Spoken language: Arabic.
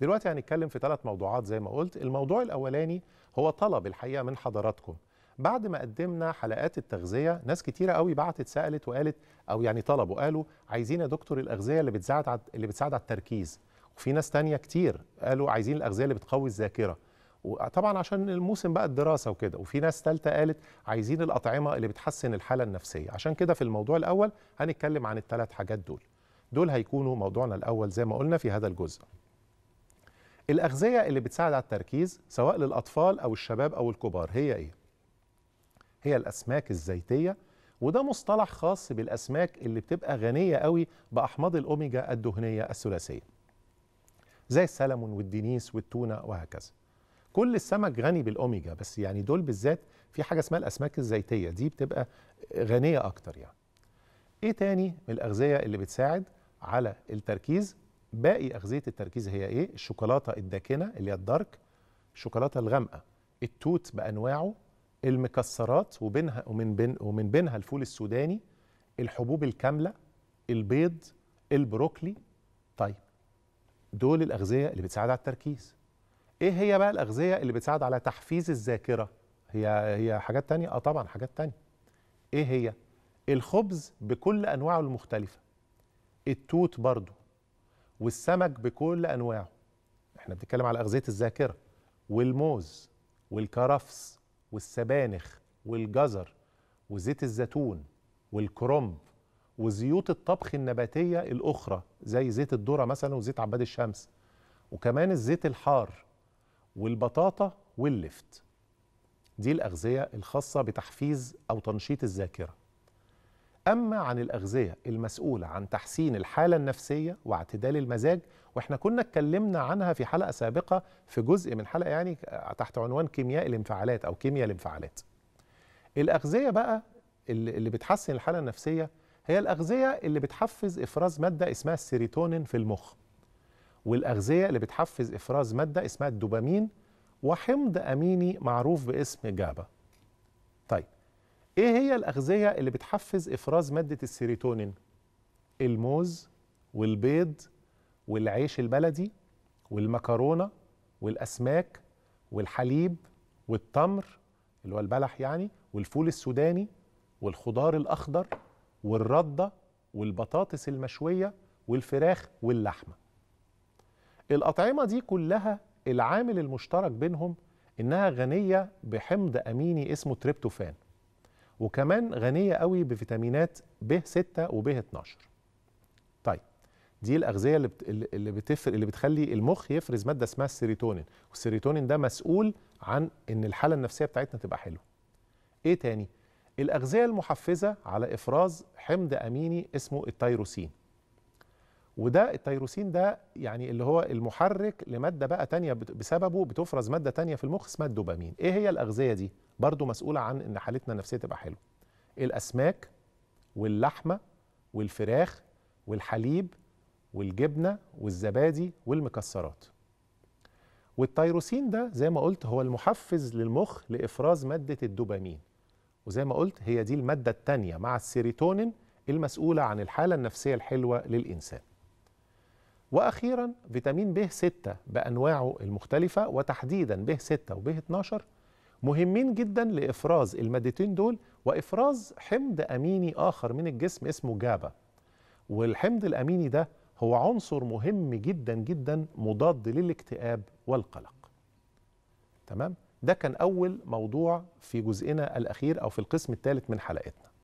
دلوقتي هنتكلم في ثلاث موضوعات زي ما قلت الموضوع الاولاني هو طلب الحقيقه من حضراتكم بعد ما قدمنا حلقات التغذيه ناس كتيره قوي بعتت سالت وقالت او يعني طلبوا قالوا عايزين يا دكتور الاغذيه اللي بتساعد على اللي بتساعد على التركيز وفي ناس تانية كتير قالوا عايزين الاغذيه اللي بتقوي الذاكره وطبعا عشان الموسم بقى الدراسه وكده وفي ناس ثالثه قالت عايزين الاطعمه اللي بتحسن الحاله النفسيه عشان كده في الموضوع الاول هنتكلم عن الثلاث حاجات دول دول هيكونوا موضوعنا الاول زي ما قلنا في هذا الجزء الأغذية اللي بتساعد على التركيز سواء للأطفال أو الشباب أو الكبار هي إيه؟ هي الأسماك الزيتية وده مصطلح خاص بالأسماك اللي بتبقى غنية قوي بأحماض الأوميجا الدهنية الثلاثية زي السلمون والدينيس والتونة وهكذا كل السمك غني بالأوميجا بس يعني دول بالذات في حاجة اسمها الأسماك الزيتية دي بتبقى غنية أكتر يعني إيه تاني من الأغذية اللي بتساعد على التركيز باقي اغذيه التركيز هي ايه الشوكولاته الداكنه اللي هي الدارك الشوكولاته الغامقه التوت بانواعه المكسرات وبينها ومن بين ومن بينها الفول السوداني الحبوب الكامله البيض البروكلي طيب دول الاغذيه اللي بتساعد على التركيز ايه هي بقى الاغذيه اللي بتساعد على تحفيز الذاكره هي هي حاجات تانية اه طبعا حاجات تانية ايه هي الخبز بكل انواعه المختلفه التوت برضو والسمك بكل انواعه احنا بنتكلم على اغذيه الذاكره والموز والكرفس والسبانخ والجزر وزيت الزيتون والكرنب وزيوت الطبخ النباتيه الاخرى زي زيت الذره مثلا وزيت عباد الشمس وكمان الزيت الحار والبطاطا واللفت دي الاغذيه الخاصه بتحفيز او تنشيط الذاكره أما عن الأغذية المسؤولة عن تحسين الحالة النفسية واعتدال المزاج وإحنا كنا اتكلمنا عنها في حلقة سابقة في جزء من حلقة يعني تحت عنوان كيمياء الانفعالات أو كيمياء الانفعالات الأغذية بقى اللي بتحسن الحالة النفسية هي الأغذية اللي بتحفز إفراز مادة اسمها السيريتونين في المخ والأغذية اللي بتحفز إفراز مادة اسمها الدوبامين وحمض أميني معروف باسم جابا طيب ايه هي الاغذيه اللي بتحفز افراز ماده السيروتونين الموز والبيض والعيش البلدي والمكرونه والاسماك والحليب والتمر اللي هو البلح يعني والفول السوداني والخضار الاخضر والرده والبطاطس المشويه والفراخ واللحمه الاطعمه دي كلها العامل المشترك بينهم انها غنيه بحمض اميني اسمه تريبتوفان وكمان غنيه قوي بفيتامينات ب 6 وب 12 طيب دي الاغذيه اللي بتفر اللي بتفرق اللي بتخلي المخ يفرز ماده اسمها السيروتونين والسيروتونين ده مسؤول عن ان الحاله النفسيه بتاعتنا تبقى حلوه ايه تاني الاغذيه المحفزه على افراز حمض اميني اسمه التيروسين وده التيروسين ده يعني اللي هو المحرك لماده بقى تانية بسببه بتفرز ماده تانية في المخ اسمها الدوبامين ايه هي الاغذيه دي برضو مسؤوله عن ان حالتنا النفسيه تبقى حلوه الاسماك واللحمه والفراخ والحليب والجبنه والزبادي والمكسرات والتيروسين ده زي ما قلت هو المحفز للمخ لافراز ماده الدوبامين وزي ما قلت هي دي الماده التانية مع السيروتونين المسؤوله عن الحاله النفسيه الحلوه للانسان واخيرا فيتامين ب 6 بانواعه المختلفه وتحديدا ب 6 وب 12 مهمين جدا لافراز المادتين دول وافراز حمض اميني اخر من الجسم اسمه جابا والحمض الاميني ده هو عنصر مهم جدا جدا مضاد للاكتئاب والقلق تمام ده كان اول موضوع في جزئنا الاخير او في القسم الثالث من حلقتنا